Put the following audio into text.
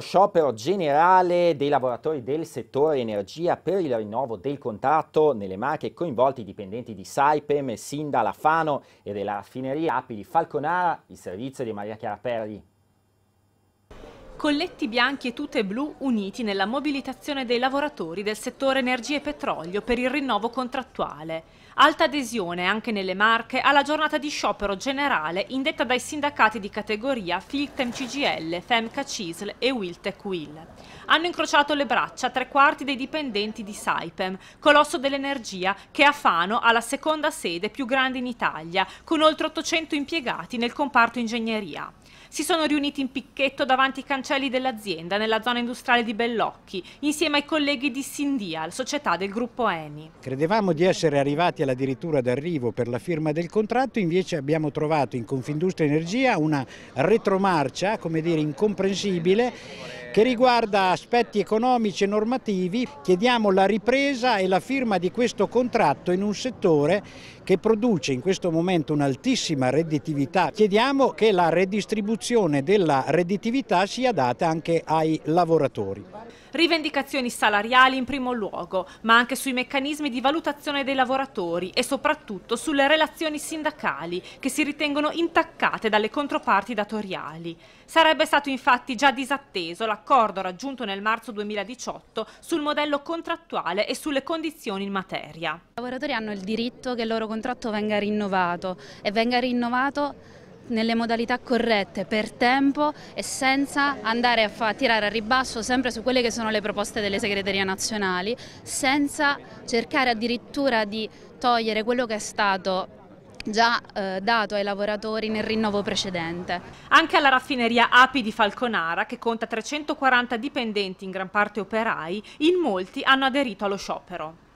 sciopero generale dei lavoratori del settore energia per il rinnovo del contratto nelle Marche coinvolti i dipendenti di Saipem, Sinda, Lafano e della raffineria Api di Falconara, il servizio di Maria Chiara Perri colletti bianchi e tute blu uniti nella mobilitazione dei lavoratori del settore energia e petrolio per il rinnovo contrattuale. Alta adesione anche nelle Marche alla giornata di sciopero generale indetta dai sindacati di categoria Filtem CGL, Femca Cisl e Wiltec Will. Hanno incrociato le braccia tre quarti dei dipendenti di Saipem, colosso dell'energia che a Fano ha la seconda sede più grande in Italia, con oltre 800 impiegati nel comparto ingegneria si sono riuniti in picchetto davanti ai cancelli dell'azienda nella zona industriale di Bellocchi, insieme ai colleghi di Sindial, società del gruppo Eni. Credevamo di essere arrivati all'addirittura d'arrivo per la firma del contratto, invece abbiamo trovato in Confindustria Energia una retromarcia, come dire, incomprensibile che riguarda aspetti economici e normativi. Chiediamo la ripresa e la firma di questo contratto in un settore che produce in questo momento un'altissima redditività. Chiediamo che la redistribuzione della redditività sia data anche ai lavoratori. Rivendicazioni salariali in primo luogo, ma anche sui meccanismi di valutazione dei lavoratori e soprattutto sulle relazioni sindacali che si ritengono intaccate dalle controparti datoriali. Sarebbe stato infatti già disatteso l'accordo l'accordo raggiunto nel marzo 2018 sul modello contrattuale e sulle condizioni in materia. I lavoratori hanno il diritto che il loro contratto venga rinnovato e venga rinnovato nelle modalità corrette, per tempo e senza andare a fa, tirare a ribasso sempre su quelle che sono le proposte delle segreterie nazionali, senza cercare addirittura di togliere quello che è stato già eh, dato ai lavoratori nel rinnovo precedente. Anche alla raffineria Api di Falconara, che conta 340 dipendenti in gran parte operai, in molti hanno aderito allo sciopero.